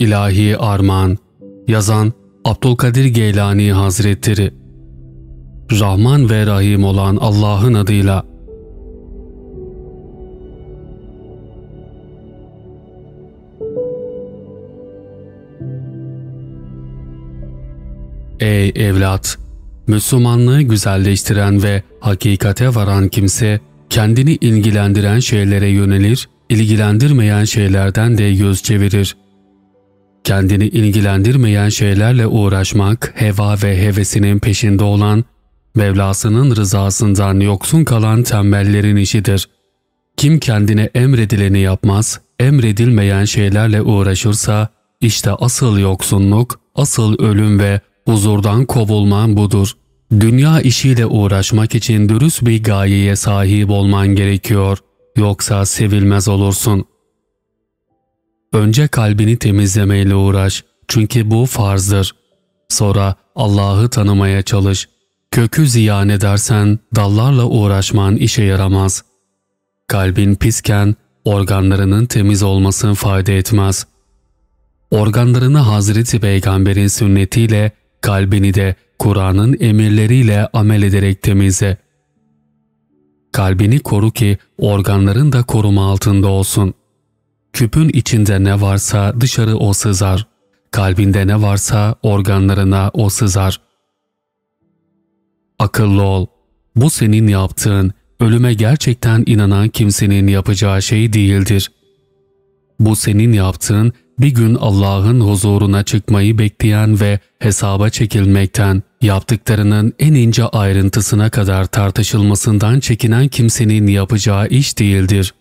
İlahi Armağan Yazan Abdülkadir Geylani Hazretleri Rahman ve Rahim olan Allah'ın adıyla Ey evlat! Müslümanlığı güzelleştiren ve hakikate varan kimse, kendini ilgilendiren şeylere yönelir, ilgilendirmeyen şeylerden de göz çevirir. Kendini ilgilendirmeyen şeylerle uğraşmak, heva ve hevesinin peşinde olan, Mevlasının rızasından yoksun kalan tembellerin işidir. Kim kendine emredileni yapmaz, emredilmeyen şeylerle uğraşırsa, işte asıl yoksunluk, asıl ölüm ve huzurdan kovulman budur. Dünya işiyle uğraşmak için dürüst bir gayeye sahip olman gerekiyor. Yoksa sevilmez olursun.'' Önce kalbini temizlemeyle uğraş çünkü bu farzdır. Sonra Allah'ı tanımaya çalış. Kökü ziyan edersen dallarla uğraşman işe yaramaz. Kalbin pisken organlarının temiz olmasın fayda etmez. Organlarını Hazreti Peygamber'in sünnetiyle, kalbini de Kur'an'ın emirleriyle amel ederek temizle. Kalbini koru ki organların da koruma altında olsun. Küpün içinde ne varsa dışarı o sızar. Kalbinde ne varsa organlarına o sızar. Akıllı ol. Bu senin yaptığın, ölüme gerçekten inanan kimsenin yapacağı şey değildir. Bu senin yaptığın, bir gün Allah'ın huzuruna çıkmayı bekleyen ve hesaba çekilmekten, yaptıklarının en ince ayrıntısına kadar tartışılmasından çekinen kimsenin yapacağı iş değildir.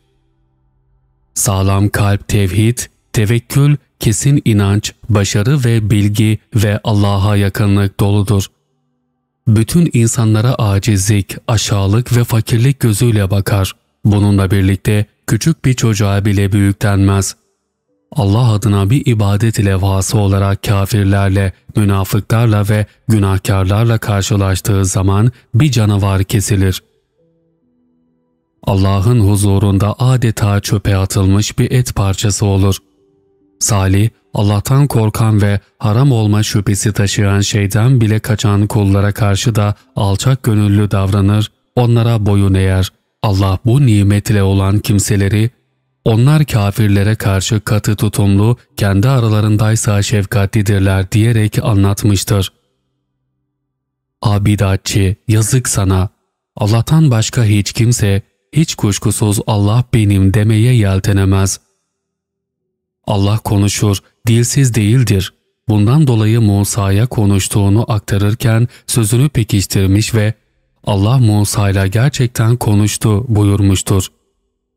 Sağlam kalp tevhid, tevekkül, kesin inanç, başarı ve bilgi ve Allah'a yakınlık doludur. Bütün insanlara acizlik, aşağılık ve fakirlik gözüyle bakar. Bununla birlikte küçük bir çocuğa bile büyük denmez. Allah adına bir ibadet ile vası olarak kafirlerle, münafıklarla ve günahkarlarla karşılaştığı zaman bir canavar kesilir. Allah'ın huzurunda adeta çöpe atılmış bir et parçası olur. Salih, Allah'tan korkan ve haram olma şüphesi taşıyan şeyden bile kaçan kullara karşı da alçak gönüllü davranır, onlara boyun eğer. Allah bu nimetle olan kimseleri, onlar kafirlere karşı katı tutumlu, kendi aralarındaysa şefkatlidirler diyerek anlatmıştır. Abidatçi, yazık sana! Allah'tan başka hiç kimse hiç kuşkusuz Allah benim demeye yeltenemez. Allah konuşur, dilsiz değildir. Bundan dolayı Musa'ya konuştuğunu aktarırken sözünü pekiştirmiş ve Allah Musa'yla gerçekten konuştu buyurmuştur.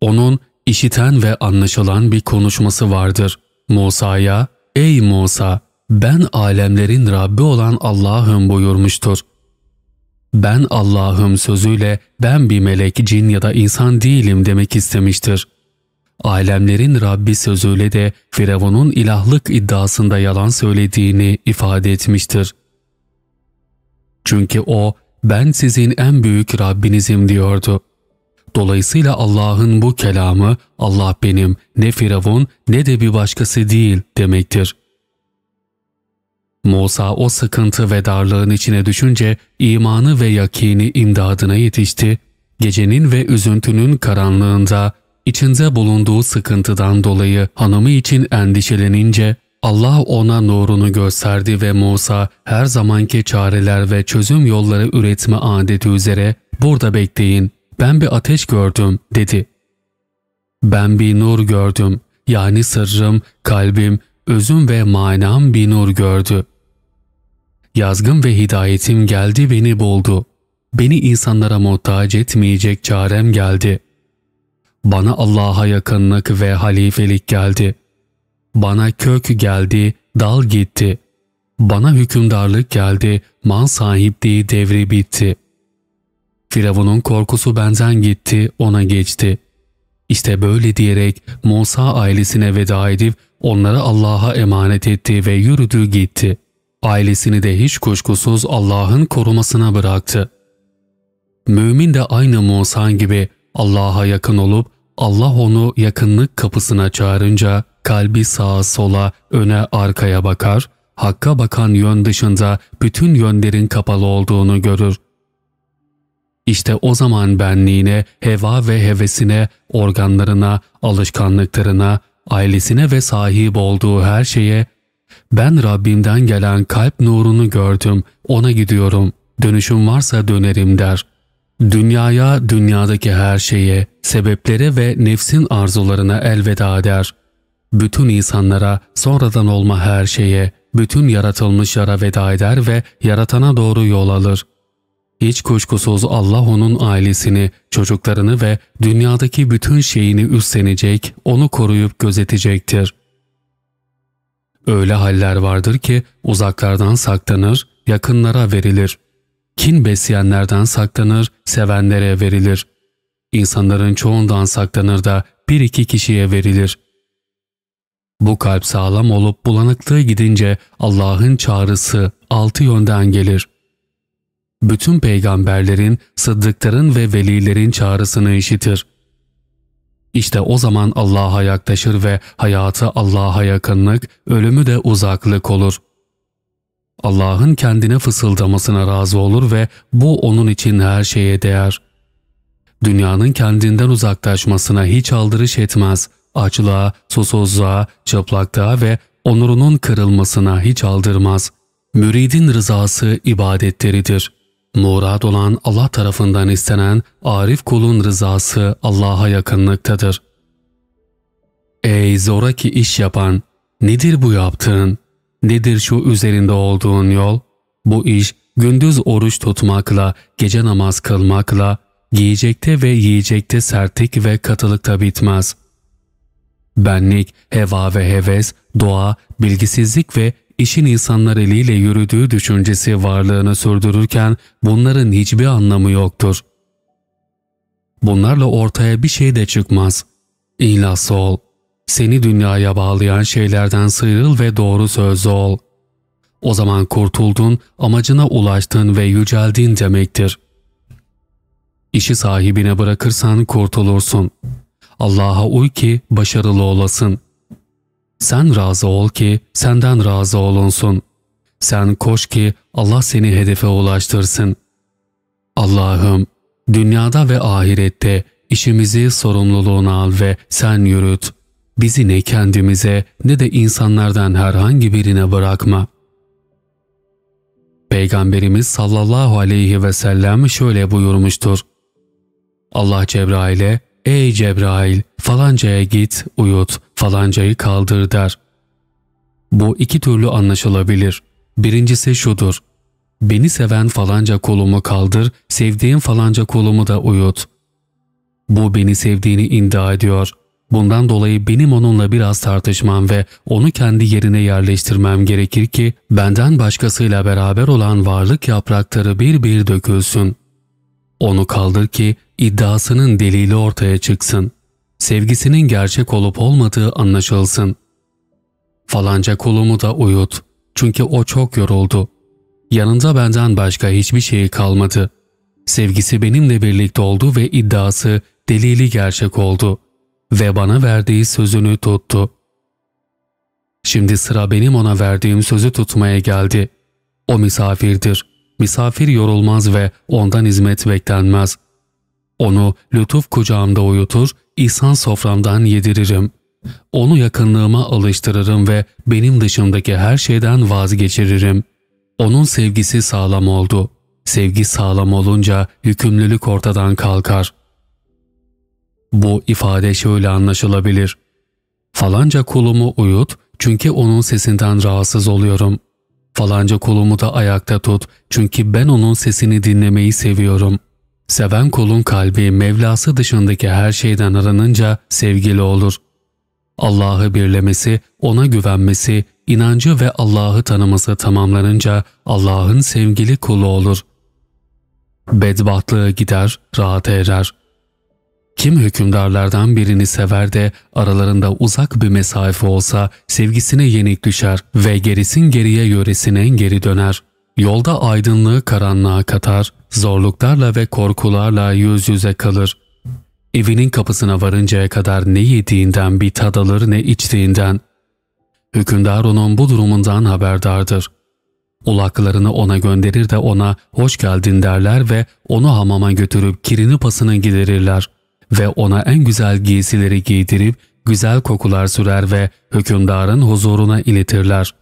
Onun işiten ve anlaşılan bir konuşması vardır. Musa'ya, ''Ey Musa, ben alemlerin Rabbi olan Allah'ım buyurmuştur ben Allah'ım sözüyle ben bir melek, cin ya da insan değilim demek istemiştir. Alemlerin Rabbi sözüyle de Firavun'un ilahlık iddiasında yalan söylediğini ifade etmiştir. Çünkü o, ben sizin en büyük Rabbinizim diyordu. Dolayısıyla Allah'ın bu kelamı, Allah benim ne Firavun ne de bir başkası değil demektir. Musa o sıkıntı ve darlığın içine düşünce imanı ve yakini imdadına yetişti. Gecenin ve üzüntünün karanlığında içinde bulunduğu sıkıntıdan dolayı hanımı için endişelenince Allah ona nurunu gösterdi ve Musa her zamanki çareler ve çözüm yolları üretme adeti üzere burada bekleyin ben bir ateş gördüm dedi. Ben bir nur gördüm yani sırrım, kalbim, özüm ve manam bir nur gördü. Yazgım ve hidayetim geldi beni buldu. Beni insanlara muhtaç etmeyecek çarem geldi. Bana Allah'a yakınlık ve halifelik geldi. Bana kök geldi, dal gitti. Bana hükümdarlık geldi, man sahipliği devri bitti. Firavun'un korkusu benden gitti, ona geçti. İşte böyle diyerek Musa ailesine veda edip onları Allah'a emanet etti ve yürüdü gitti.'' Ailesini de hiç kuşkusuz Allah'ın korumasına bıraktı. Mümin de aynı Musa gibi Allah'a yakın olup Allah onu yakınlık kapısına çağırınca kalbi sağa sola, öne arkaya bakar, Hakk'a bakan yön dışında bütün yönlerin kapalı olduğunu görür. İşte o zaman benliğine, heva ve hevesine, organlarına, alışkanlıklarına, ailesine ve sahip olduğu her şeye ben Rabbimden gelen kalp nurunu gördüm, ona gidiyorum, dönüşüm varsa dönerim der. Dünyaya, dünyadaki her şeye, sebeplere ve nefsin arzularına elveda der. Bütün insanlara, sonradan olma her şeye, bütün yaratılmış yara veda eder ve yaratana doğru yol alır. Hiç kuşkusuz Allah onun ailesini, çocuklarını ve dünyadaki bütün şeyini üstlenecek, onu koruyup gözetecektir.'' Öyle haller vardır ki uzaklardan saklanır, yakınlara verilir. Kin besleyenlerden saklanır, sevenlere verilir. İnsanların çoğundan saklanır da bir iki kişiye verilir. Bu kalp sağlam olup bulanıklığı gidince Allah'ın çağrısı altı yönden gelir. Bütün peygamberlerin, sıddıkların ve velilerin çağrısını işitir. İşte o zaman Allah'a yaklaşır ve hayatı Allah'a yakınlık, ölümü de uzaklık olur. Allah'ın kendine fısıldamasına razı olur ve bu onun için her şeye değer. Dünyanın kendinden uzaklaşmasına hiç aldırış etmez, açlığa, susuzluğa, çıplaklığa ve onurunun kırılmasına hiç aldırmaz. Müridin rızası ibadetleridir.'' Murad olan Allah tarafından istenen arif kulun rızası Allah'a yakınlıktadır. Ey zoraki iş yapan! Nedir bu yaptığın? Nedir şu üzerinde olduğun yol? Bu iş gündüz oruç tutmakla, gece namaz kılmakla, giyecekte ve yiyecekte sertlik ve katılıkta bitmez. Benlik, heva ve heves, doğa, bilgisizlik ve işin insanlar eliyle yürüdüğü düşüncesi varlığını sürdürürken bunların hiçbir anlamı yoktur. Bunlarla ortaya bir şey de çıkmaz. İhlası ol. Seni dünyaya bağlayan şeylerden sıyrıl ve doğru sözlü ol. O zaman kurtuldun, amacına ulaştın ve yüceldin demektir. İşi sahibine bırakırsan kurtulursun. Allah'a uy ki başarılı olasın.'' Sen razı ol ki senden razı olunsun. Sen koş ki Allah seni hedefe ulaştırsın. Allah'ım dünyada ve ahirette işimizi sorumluluğuna al ve sen yürüt. Bizi ne kendimize ne de insanlardan herhangi birine bırakma. Peygamberimiz sallallahu aleyhi ve sellem şöyle buyurmuştur. Allah Cebrail'e, ''Ey Cebrail, falancaya git, uyut.'' falancayı kaldır der. Bu iki türlü anlaşılabilir. Birincisi şudur. Beni seven falanca kolumu kaldır, sevdiğin falanca kolumu da uyut. Bu beni sevdiğini iddia ediyor. Bundan dolayı benim onunla biraz tartışmam ve onu kendi yerine yerleştirmem gerekir ki benden başkasıyla beraber olan varlık yaprakları bir bir dökülsün. Onu kaldır ki iddiasının delili ortaya çıksın.'' sevgisinin gerçek olup olmadığı anlaşılsın. Falanca kulumu da uyut. Çünkü o çok yoruldu. Yanında benden başka hiçbir şeyi kalmadı. Sevgisi benimle birlikte oldu ve iddiası delili gerçek oldu. Ve bana verdiği sözünü tuttu. Şimdi sıra benim ona verdiğim sözü tutmaya geldi. O misafirdir. Misafir yorulmaz ve ondan hizmet beklenmez. Onu lütuf kucağımda uyutur, ihsan soframdan yediririm. Onu yakınlığıma alıştırırım ve benim dışımdaki her şeyden vazgeçiririm. Onun sevgisi sağlam oldu. Sevgi sağlam olunca yükümlülük ortadan kalkar. Bu ifade şöyle anlaşılabilir. Falanca kulumu uyut çünkü onun sesinden rahatsız oluyorum. Falanca kulumu da ayakta tut çünkü ben onun sesini dinlemeyi seviyorum.'' Seven kulun kalbi Mevlası dışındaki her şeyden aranınca sevgili olur. Allah'ı birlemesi, ona güvenmesi, inancı ve Allah'ı tanıması tamamlanınca Allah'ın sevgili kulu olur. Bedbahtlığı gider, rahat erer. Kim hükümdarlardan birini sever de aralarında uzak bir mesafe olsa sevgisine yenik düşer ve gerisin geriye yöresine geri döner.'' Yolda aydınlığı karanlığa katar, zorluklarla ve korkularla yüz yüze kalır. Evinin kapısına varıncaya kadar ne yediğinden bir tad alır ne içtiğinden. Hükümdar onun bu durumundan haberdardır. Ulaklarını ona gönderir de ona hoş geldin derler ve onu hamama götürüp kirini pasını giderirler ve ona en güzel giysileri giydirip güzel kokular sürer ve hükümdarın huzuruna iletirler.''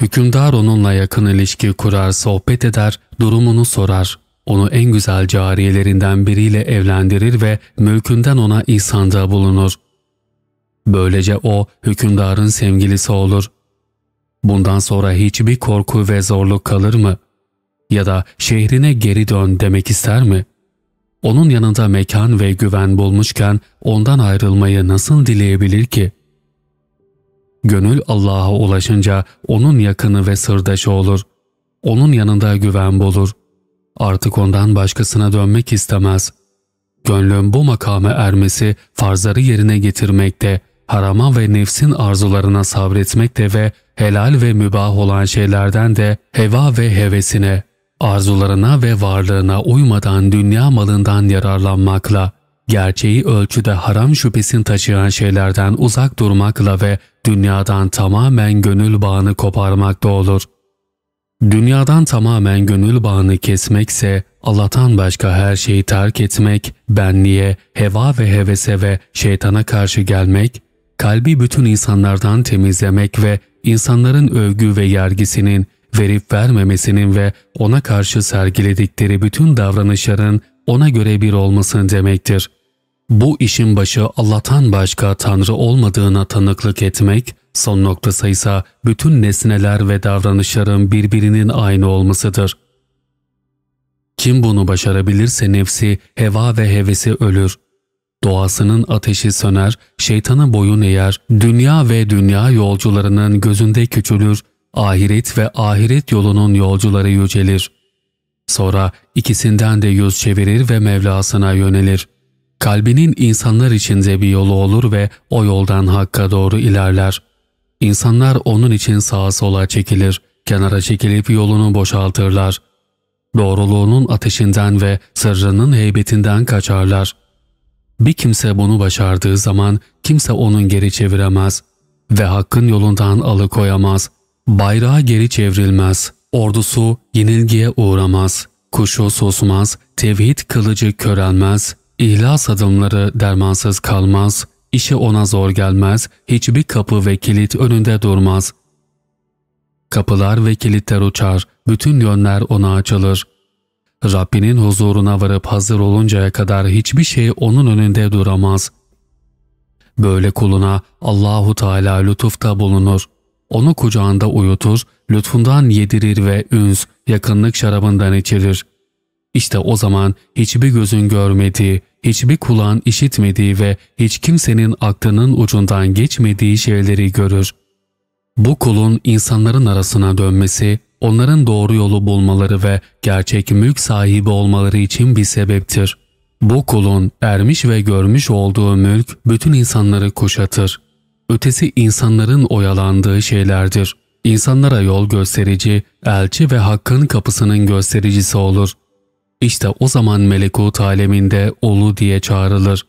Hükümdar onunla yakın ilişki kurar, sohbet eder, durumunu sorar. Onu en güzel cariyelerinden biriyle evlendirir ve mülkünden ona ihsanda bulunur. Böylece o hükümdarın sevgilisi olur. Bundan sonra hiçbir korku ve zorluk kalır mı? Ya da şehrine geri dön demek ister mi? Onun yanında mekan ve güven bulmuşken ondan ayrılmayı nasıl dileyebilir ki?'' Gönül Allah'a ulaşınca onun yakını ve sırdaşı olur. Onun yanında güven bulur. Artık ondan başkasına dönmek istemez. Gönlün bu makama ermesi farzları yerine getirmekte, harama ve nefsin arzularına sabretmekte ve helal ve mübah olan şeylerden de heva ve hevesine, arzularına ve varlığına uymadan dünya malından yararlanmakla, gerçeği ölçüde haram şüphesin taşıyan şeylerden uzak durmakla ve dünyadan tamamen gönül bağını koparmak da olur. Dünyadan tamamen gönül bağını kesmekse Allah'tan başka her şeyi terk etmek, benliğe, heva ve hevese ve şeytana karşı gelmek, kalbi bütün insanlardan temizlemek ve insanların övgü ve yargısının verip vermemesinin ve ona karşı sergiledikleri bütün davranışların ona göre bir olmasın demektir.'' bu işin başı Allah'tan başka Tanrı olmadığına tanıklık etmek, son noktası ise bütün nesneler ve davranışların birbirinin aynı olmasıdır. Kim bunu başarabilirse nefsi, heva ve hevesi ölür. Doğasının ateşi söner, şeytana boyun eğer, dünya ve dünya yolcularının gözünde küçülür, ahiret ve ahiret yolunun yolcuları yücelir. Sonra ikisinden de yüz çevirir ve Mevlasına yönelir.'' Kalbinin insanlar içinde bir yolu olur ve o yoldan Hakk'a doğru ilerler. İnsanlar onun için sağa sola çekilir, kenara çekilip yolunu boşaltırlar. Doğruluğunun ateşinden ve sırrının heybetinden kaçarlar. Bir kimse bunu başardığı zaman kimse onun geri çeviremez ve Hakk'ın yolundan alıkoyamaz. Bayrağı geri çevrilmez, ordusu yenilgiye uğramaz, kuşu susmaz, tevhid kılıcı körelmez, İhlas adımları dermansız kalmaz, işi ona zor gelmez, hiçbir kapı ve kilit önünde durmaz. Kapılar ve kilitler uçar, bütün yönler ona açılır. Rabbinin huzuruna varıp hazır oluncaya kadar hiçbir şey onun önünde duramaz. Böyle kuluna Allahu Teala lütufta bulunur. Onu kucağında uyutur, lütfundan yedirir ve üns, yakınlık şarabından içirir. İşte o zaman hiçbir gözün görmediği, hiçbir kulağın işitmediği ve hiç kimsenin aklının ucundan geçmediği şeyleri görür. Bu kulun insanların arasına dönmesi, onların doğru yolu bulmaları ve gerçek mülk sahibi olmaları için bir sebeptir. Bu kulun ermiş ve görmüş olduğu mülk bütün insanları kuşatır. Ötesi insanların oyalandığı şeylerdir. İnsanlara yol gösterici, elçi ve hakkın kapısının göstericisi olur. İşte o zaman melekut aleminde oğlu diye çağrılır.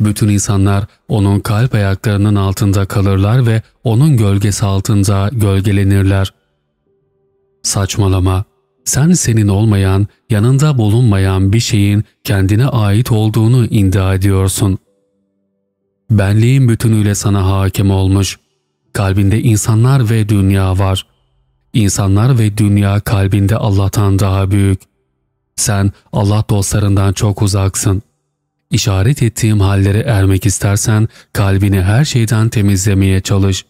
Bütün insanlar onun kalp ayaklarının altında kalırlar ve onun gölgesi altında gölgelenirler. Saçmalama. Sen senin olmayan, yanında bulunmayan bir şeyin kendine ait olduğunu iddia ediyorsun. Benliğin bütünüyle sana hakim olmuş. Kalbinde insanlar ve dünya var. İnsanlar ve dünya kalbinde Allah'tan daha büyük.'' Sen Allah dostlarından çok uzaksın. İşaret ettiğim hallere ermek istersen kalbini her şeyden temizlemeye çalış.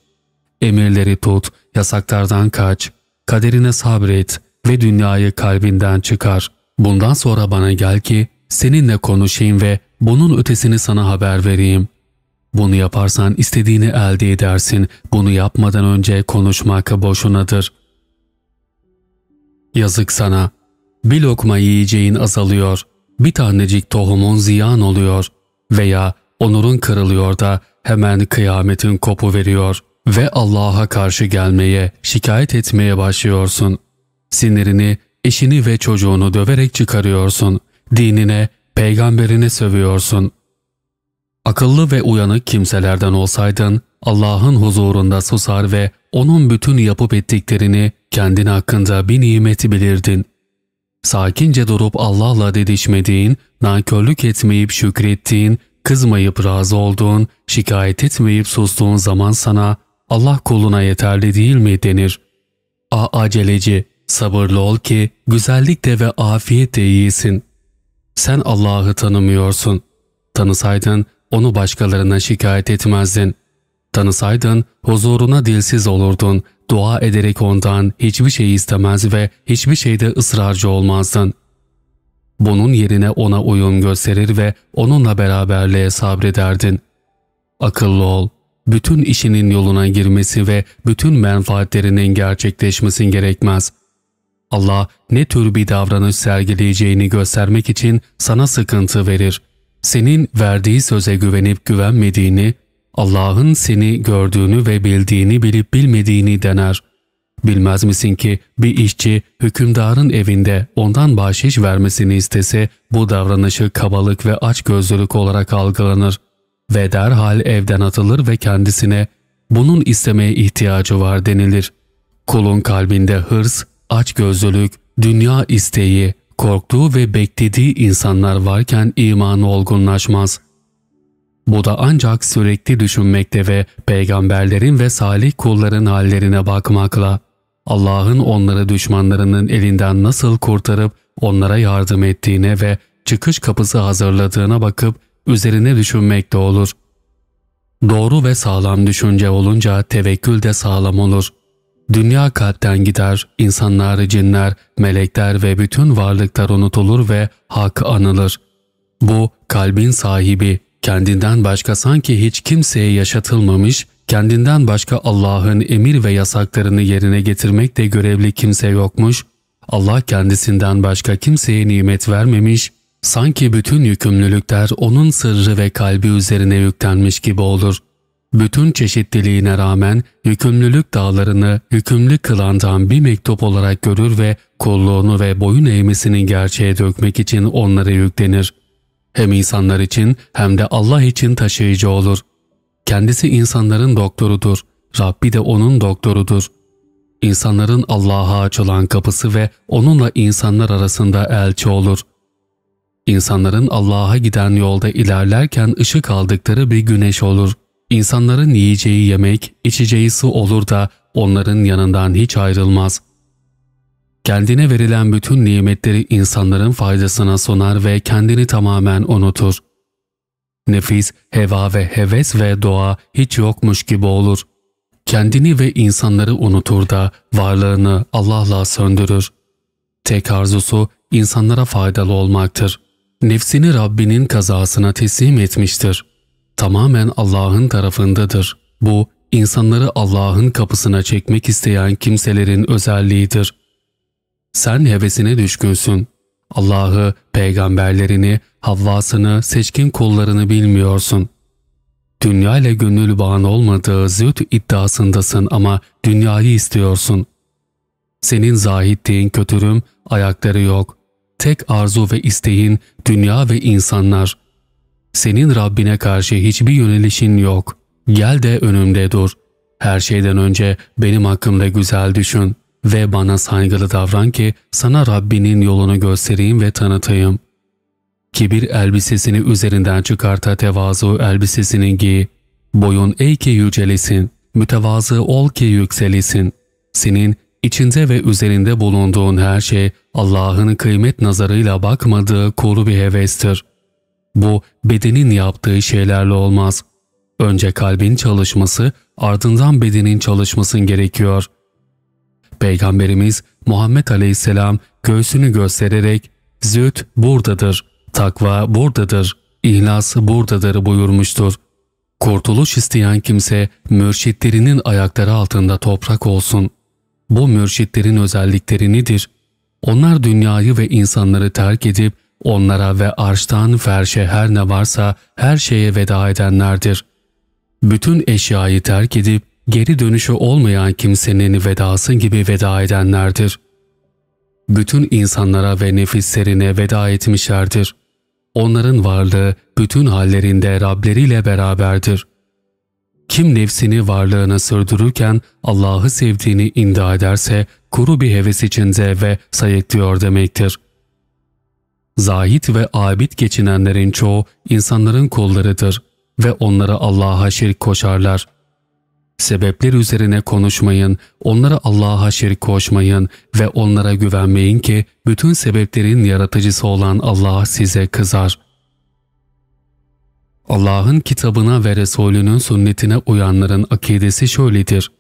Emirleri tut, yasaklardan kaç, kaderine sabret ve dünyayı kalbinden çıkar. Bundan sonra bana gel ki seninle konuşayım ve bunun ötesini sana haber vereyim. Bunu yaparsan istediğini elde edersin. Bunu yapmadan önce konuşmak boşunadır. Yazık sana bir lokma yiyeceğin azalıyor, bir tanecik tohumun ziyan oluyor veya onurun kırılıyor da hemen kıyametin kopu veriyor ve Allah'a karşı gelmeye, şikayet etmeye başlıyorsun. Sinirini, eşini ve çocuğunu döverek çıkarıyorsun. Dinine, peygamberine sövüyorsun. Akıllı ve uyanık kimselerden olsaydın, Allah'ın huzurunda susar ve onun bütün yapıp ettiklerini kendin hakkında bir nimeti bilirdin sakince durup Allah'la dedişmediğin, nankörlük etmeyip şükrettiğin, kızmayıp razı olduğun, şikayet etmeyip sustuğun zaman sana Allah kuluna yeterli değil mi denir. A aceleci, sabırlı ol ki güzellikte ve afiyette iyisin. Sen Allah'ı tanımıyorsun. Tanısaydın onu başkalarına şikayet etmezdin.'' Tanısaydın huzuruna dilsiz olurdun, dua ederek ondan hiçbir şey istemez ve hiçbir şeyde ısrarcı olmazdın. Bunun yerine ona uyum gösterir ve onunla beraberliğe sabrederdin. Akıllı ol, bütün işinin yoluna girmesi ve bütün menfaatlerinin gerçekleşmesi gerekmez. Allah ne tür bir davranış sergileyeceğini göstermek için sana sıkıntı verir. Senin verdiği söze güvenip güvenmediğini Allah'ın seni gördüğünü ve bildiğini bilip bilmediğini dener. Bilmez misin ki bir işçi hükümdarın evinde ondan bahşiş vermesini istese bu davranışı kabalık ve açgözlülük olarak algılanır ve derhal evden atılır ve kendisine bunun istemeye ihtiyacı var denilir. Kulun kalbinde hırs, açgözlülük, dünya isteği, korktuğu ve beklediği insanlar varken imanı olgunlaşmaz.'' Bu da ancak sürekli düşünmekte ve peygamberlerin ve salih kulların hallerine bakmakla, Allah'ın onları düşmanlarının elinden nasıl kurtarıp onlara yardım ettiğine ve çıkış kapısı hazırladığına bakıp üzerine düşünmekte olur. Doğru ve sağlam düşünce olunca tevekkül de sağlam olur. Dünya kalpten gider, insanlar, cinler, melekler ve bütün varlıklar unutulur ve hak anılır. Bu kalbin sahibi, Kendinden başka sanki hiç kimseye yaşatılmamış, kendinden başka Allah'ın emir ve yasaklarını yerine getirmekte görevli kimse yokmuş, Allah kendisinden başka kimseye nimet vermemiş, sanki bütün yükümlülükler onun sırrı ve kalbi üzerine yüklenmiş gibi olur. Bütün çeşitliliğine rağmen yükümlülük dağlarını yükümlü kılandan bir mektup olarak görür ve kulluğunu ve boyun eğmesinin gerçeğe dökmek için onlara yüklenir.'' hem insanlar için hem de Allah için taşıyıcı olur. Kendisi insanların doktorudur, Rabbi de onun doktorudur. İnsanların Allah'a açılan kapısı ve onunla insanlar arasında elçi olur. İnsanların Allah'a giden yolda ilerlerken ışık aldıkları bir güneş olur. İnsanların yiyeceği yemek, içeceği su olur da onların yanından hiç ayrılmaz.'' Kendine verilen bütün nimetleri insanların faydasına sonar ve kendini tamamen unutur. Nefis, heva ve heves ve doğa hiç yokmuş gibi olur. Kendini ve insanları unutur da varlığını Allah'la söndürür. Tek arzusu insanlara faydalı olmaktır. Nefsini Rabbinin kazasına teslim etmiştir. Tamamen Allah'ın tarafındadır. Bu, insanları Allah'ın kapısına çekmek isteyen kimselerin özelliğidir.'' Sen hevesine düşkünsün. Allah'ı, peygamberlerini, havvasını, seçkin kullarını bilmiyorsun. Dünya ile gönül bağın olmadığı züht iddiasındasın ama dünyayı istiyorsun. Senin zahitliğin kötürüm, ayakları yok. Tek arzu ve isteğin dünya ve insanlar. Senin Rabbine karşı hiçbir yönelişin yok. Gel de önümde dur. Her şeyden önce benim hakkımda güzel düşün.'' ve bana saygılı davran ki sana Rabbinin yolunu göstereyim ve tanıtayım. Kibir elbisesini üzerinden çıkarta tevazu elbisesini giy. Boyun ey ki yücelesin, mütevazı ol ki yükselesin. Senin içinde ve üzerinde bulunduğun her şey Allah'ın kıymet nazarıyla bakmadığı kuru bir hevestir. Bu bedenin yaptığı şeylerle olmaz. Önce kalbin çalışması, ardından bedenin çalışmasın gerekiyor. Peygamberimiz Muhammed Aleyhisselam göğsünü göstererek züht buradadır, takva buradadır, ihlas buradadır buyurmuştur. Kurtuluş isteyen kimse mürşitlerinin ayakları altında toprak olsun. Bu mürşitlerin özellikleri nedir? Onlar dünyayı ve insanları terk edip onlara ve arştan ferşe her ne varsa her şeye veda edenlerdir. Bütün eşyayı terk edip geri dönüşü olmayan kimsenin vedası gibi veda edenlerdir. Bütün insanlara ve nefislerine veda etmişlerdir. Onların varlığı bütün hallerinde Rableriyle beraberdir. Kim nefsini varlığına sürdürürken Allah'ı sevdiğini indah ederse kuru bir heves içinde ve sayıklıyor demektir. Zahit ve abid geçinenlerin çoğu insanların kollarıdır ve onlara Allah'a şirk koşarlar. Sebepler üzerine konuşmayın, onlara Allah'a şerik koşmayın ve onlara güvenmeyin ki bütün sebeplerin yaratıcısı olan Allah size kızar. Allah'ın kitabına ve Resulünün sünnetine uyanların akidesi şöyledir.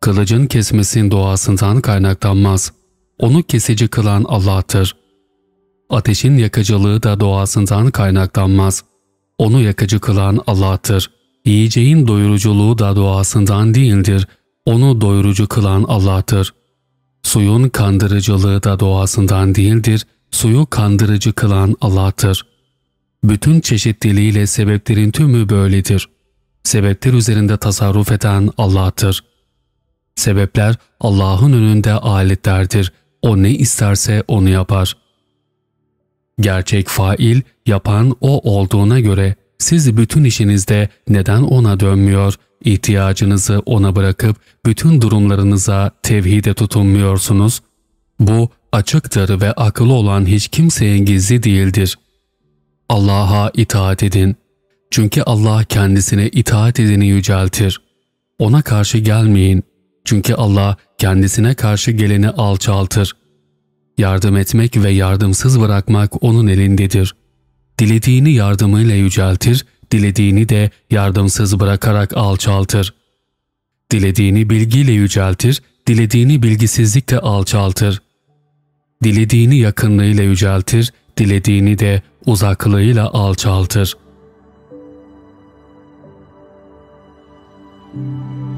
Kılıcın kesmesin doğasından kaynaklanmaz. Onu kesici kılan Allah'tır. Ateşin yakıcılığı da doğasından kaynaklanmaz. Onu yakıcı kılan Allah'tır.'' Yiyeceğin doyuruculuğu da doğasından değildir, onu doyurucu kılan Allah'tır. Suyun kandırıcılığı da doğasından değildir, suyu kandırıcı kılan Allah'tır. Bütün çeşitliliğiyle sebeplerin tümü böyledir. Sebepler üzerinde tasarruf eden Allah'tır. Sebepler Allah'ın önünde aletlerdir. O ne isterse onu yapar. Gerçek fail, yapan O olduğuna göre siz bütün işinizde neden ona dönmüyor, ihtiyacınızı ona bırakıp bütün durumlarınıza tevhide tutunmuyorsunuz? Bu açıktır ve akıllı olan hiç kimsenin gizli değildir. Allah'a itaat edin. Çünkü Allah kendisine itaat edeni yüceltir. Ona karşı gelmeyin. Çünkü Allah kendisine karşı geleni alçaltır. Yardım etmek ve yardımsız bırakmak onun elindedir.'' dilediğini yardımıyla yüceltir, dilediğini de yardımsız bırakarak alçaltır. Dilediğini bilgiyle yüceltir, dilediğini bilgisizlikle alçaltır. Dilediğini yakınlığıyla yüceltir, dilediğini de uzaklığıyla alçaltır.''